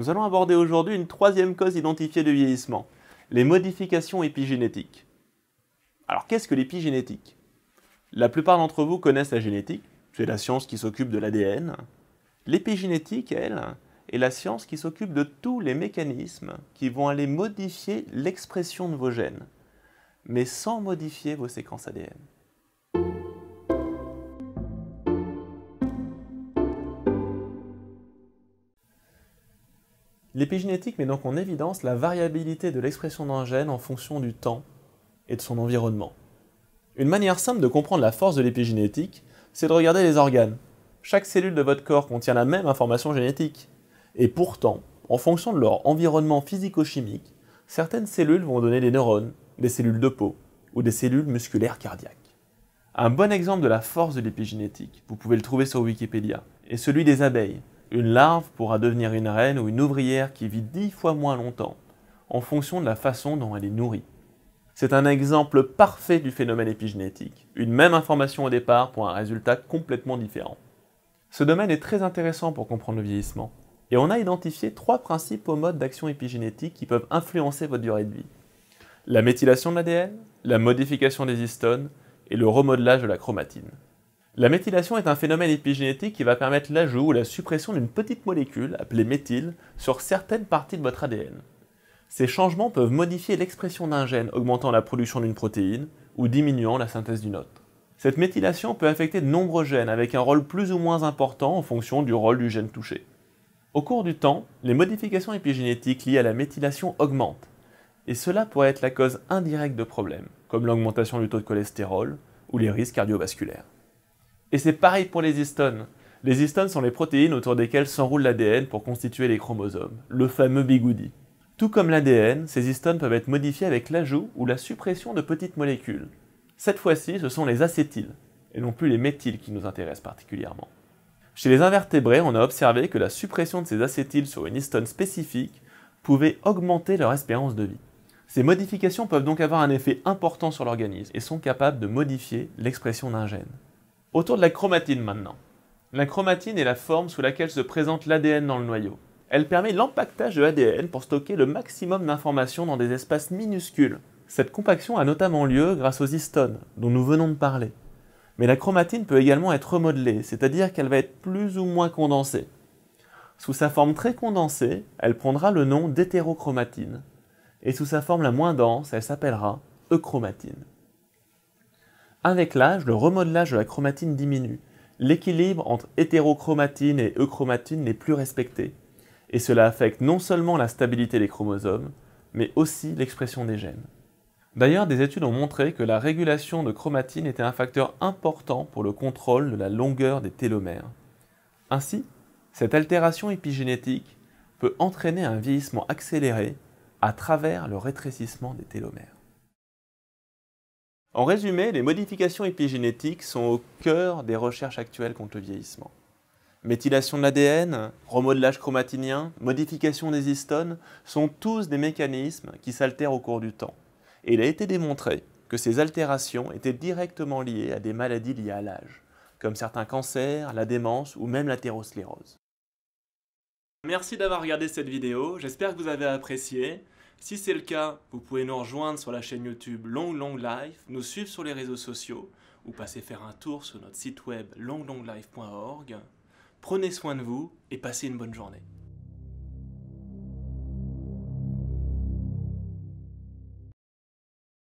Nous allons aborder aujourd'hui une troisième cause identifiée de vieillissement, les modifications épigénétiques. Alors qu'est-ce que l'épigénétique La plupart d'entre vous connaissent la génétique, c'est la science qui s'occupe de l'ADN. L'épigénétique, elle, est la science qui s'occupe de tous les mécanismes qui vont aller modifier l'expression de vos gènes, mais sans modifier vos séquences ADN. L'épigénétique met donc en évidence la variabilité de l'expression d'un gène en fonction du temps et de son environnement. Une manière simple de comprendre la force de l'épigénétique, c'est de regarder les organes. Chaque cellule de votre corps contient la même information génétique. Et pourtant, en fonction de leur environnement physico-chimique, certaines cellules vont donner des neurones, des cellules de peau ou des cellules musculaires cardiaques. Un bon exemple de la force de l'épigénétique, vous pouvez le trouver sur Wikipédia, est celui des abeilles. Une larve pourra devenir une reine ou une ouvrière qui vit dix fois moins longtemps, en fonction de la façon dont elle est nourrie. C'est un exemple parfait du phénomène épigénétique, une même information au départ pour un résultat complètement différent. Ce domaine est très intéressant pour comprendre le vieillissement, et on a identifié trois principaux modes d'action épigénétique qui peuvent influencer votre durée de vie. La méthylation de l'ADN, la modification des histones et le remodelage de la chromatine. La méthylation est un phénomène épigénétique qui va permettre l'ajout ou la suppression d'une petite molécule, appelée méthyle, sur certaines parties de votre ADN. Ces changements peuvent modifier l'expression d'un gène, augmentant la production d'une protéine ou diminuant la synthèse d'une autre. Cette méthylation peut affecter de nombreux gènes avec un rôle plus ou moins important en fonction du rôle du gène touché. Au cours du temps, les modifications épigénétiques liées à la méthylation augmentent, et cela pourrait être la cause indirecte de problèmes, comme l'augmentation du taux de cholestérol ou les risques cardiovasculaires. Et c'est pareil pour les histones. Les histones sont les protéines autour desquelles s'enroule l'ADN pour constituer les chromosomes, le fameux bigoudi. Tout comme l'ADN, ces histones peuvent être modifiées avec l'ajout ou la suppression de petites molécules. Cette fois-ci, ce sont les acétyles, et non plus les méthyles qui nous intéressent particulièrement. Chez les invertébrés, on a observé que la suppression de ces acétyles sur une histone spécifique pouvait augmenter leur espérance de vie. Ces modifications peuvent donc avoir un effet important sur l'organisme et sont capables de modifier l'expression d'un gène. Autour de la chromatine maintenant. La chromatine est la forme sous laquelle se présente l'ADN dans le noyau. Elle permet l'empactage de l'ADN pour stocker le maximum d'informations dans des espaces minuscules. Cette compaction a notamment lieu grâce aux histones, dont nous venons de parler. Mais la chromatine peut également être remodelée, c'est-à-dire qu'elle va être plus ou moins condensée. Sous sa forme très condensée, elle prendra le nom d'hétérochromatine. Et sous sa forme la moins dense, elle s'appellera euchromatine. Avec l'âge, le remodelage de la chromatine diminue. L'équilibre entre hétérochromatine et euchromatine n'est plus respecté. Et cela affecte non seulement la stabilité des chromosomes, mais aussi l'expression des gènes. D'ailleurs, des études ont montré que la régulation de chromatine était un facteur important pour le contrôle de la longueur des télomères. Ainsi, cette altération épigénétique peut entraîner un vieillissement accéléré à travers le rétrécissement des télomères. En résumé, les modifications épigénétiques sont au cœur des recherches actuelles contre le vieillissement. Méthylation de l'ADN, remodelage chromatinien, modification des histones sont tous des mécanismes qui s'altèrent au cours du temps. Et il a été démontré que ces altérations étaient directement liées à des maladies liées à l'âge, comme certains cancers, la démence ou même l'athérosclérose. Merci d'avoir regardé cette vidéo, j'espère que vous avez apprécié. Si c'est le cas, vous pouvez nous rejoindre sur la chaîne YouTube Long Long Life, nous suivre sur les réseaux sociaux ou passer faire un tour sur notre site web longlonglife.org. Prenez soin de vous et passez une bonne journée.